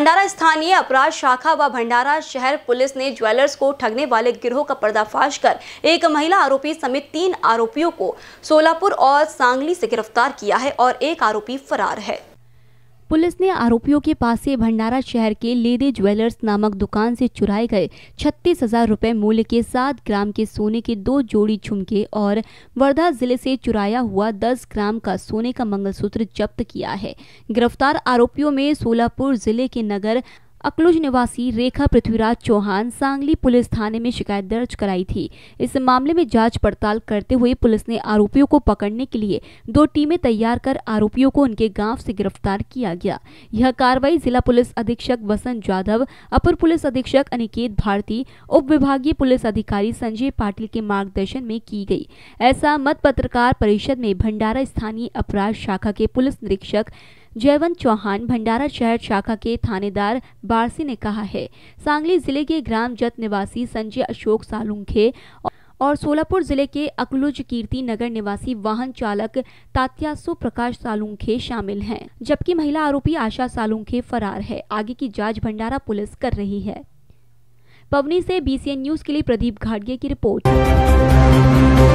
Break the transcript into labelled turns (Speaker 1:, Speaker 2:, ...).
Speaker 1: भंडारा स्थानीय अपराध शाखा व भंडारा शहर पुलिस ने ज्वेलर्स को ठगने वाले गिरोह का पर्दाफाश कर एक महिला आरोपी समेत तीन आरोपियों को सोलापुर और सांगली से गिरफ्तार किया है और एक आरोपी फरार है पुलिस ने आरोपियों के पास से भंडारा शहर के लेदी ज्वेलर्स नामक दुकान से चुराए गए छत्तीस हजार रूपए मूल्य के सात ग्राम के सोने के दो जोड़ी झुमके और वर्धा जिले से चुराया हुआ दस ग्राम का सोने का मंगलसूत्र जब्त किया है गिरफ्तार आरोपियों में सोलापुर जिले के नगर अकलूज निवासी रेखा पृथ्वीराज चौहान सांगली पुलिस थाने में शिकायत दर्ज कराई थी इस मामले में जांच पड़ताल करते हुए पुलिस ने आरोपियों को पकड़ने के लिए दो टीमें तैयार कर आरोपियों को उनके गांव से गिरफ्तार किया गया यह कार्रवाई जिला पुलिस अधीक्षक वसंत जाधव अपर पुलिस अधीक्षक अनिकेत भारती उप विभागीय पुलिस अधिकारी संजय पाटिल के मार्गदर्शन में की गई ऐसा मत पत्रकार परिषद में भंडारा स्थानीय अपराध शाखा के पुलिस निरीक्षक जयवंत चौहान भंडारा शहर शाखा के थानेदार बारसी ने कहा है सांगली जिले के ग्राम जत निवासी संजय अशोक सालुंखे और सोलापुर जिले के अकलुज कीर्ति नगर निवासी वाहन चालक तात्यासु प्रकाश सालुंखे शामिल हैं जबकि महिला आरोपी आशा सालुंखे फरार है आगे की जांच भंडारा पुलिस कर रही है पवनी से बीसीएन न्यूज के लिए प्रदीप घाटगे की रिपोर्ट